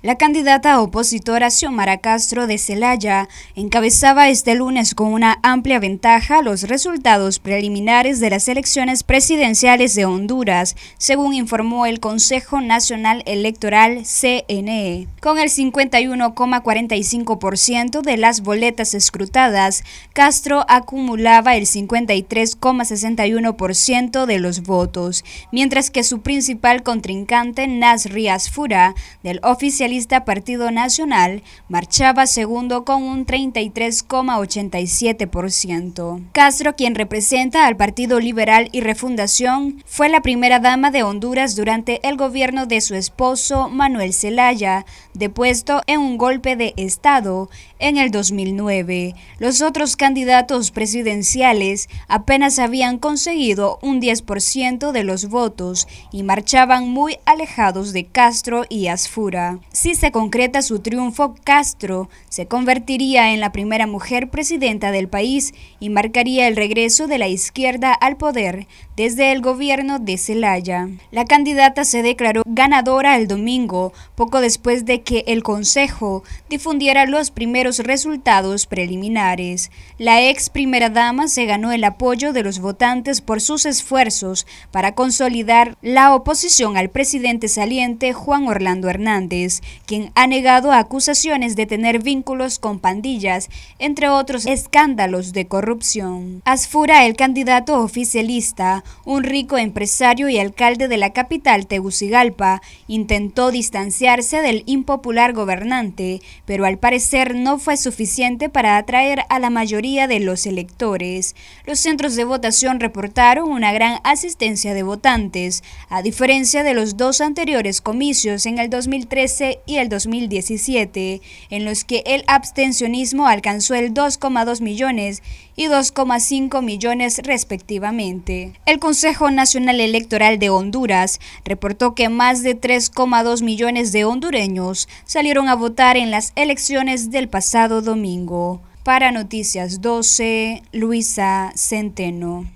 La candidata opositora Xiomara Castro de Celaya encabezaba este lunes con una amplia ventaja los resultados preliminares de las elecciones presidenciales de Honduras, según informó el Consejo Nacional Electoral CNE. Con el 51,45% de las boletas escrutadas, Castro acumulaba el 53,61% de los votos, mientras que su principal contrincante Rías Fura del oficial Partido Nacional marchaba segundo con un 33,87%. Castro, quien representa al Partido Liberal y Refundación, fue la primera dama de Honduras durante el gobierno de su esposo Manuel Zelaya, depuesto en un golpe de Estado en el 2009. Los otros candidatos presidenciales apenas habían conseguido un 10% de los votos y marchaban muy alejados de Castro y Asfura. Si se concreta su triunfo, Castro se convertiría en la primera mujer presidenta del país y marcaría el regreso de la izquierda al poder desde el gobierno de Celaya. La candidata se declaró ganadora el domingo, poco después de que el Consejo difundiera los primeros resultados preliminares. La ex primera dama se ganó el apoyo de los votantes por sus esfuerzos para consolidar la oposición al presidente saliente Juan Orlando Hernández, quien ha negado acusaciones de tener vínculos con pandillas, entre otros escándalos de corrupción. Asfura, el candidato oficialista, un rico empresario y alcalde de la capital Tegucigalpa, intentó distanciarse del impopular gobernante, pero al parecer no fue suficiente para atraer a la mayoría de los electores. Los centros de votación reportaron una gran asistencia de votantes, a diferencia de los dos anteriores comicios en el 2013 y el 2017, en los que el abstencionismo alcanzó el 2,2 millones y 2,5 millones respectivamente. El Consejo Nacional Electoral de Honduras reportó que más de 3,2 millones de hondureños salieron a votar en las elecciones del pasado domingo. Para Noticias 12, Luisa Centeno.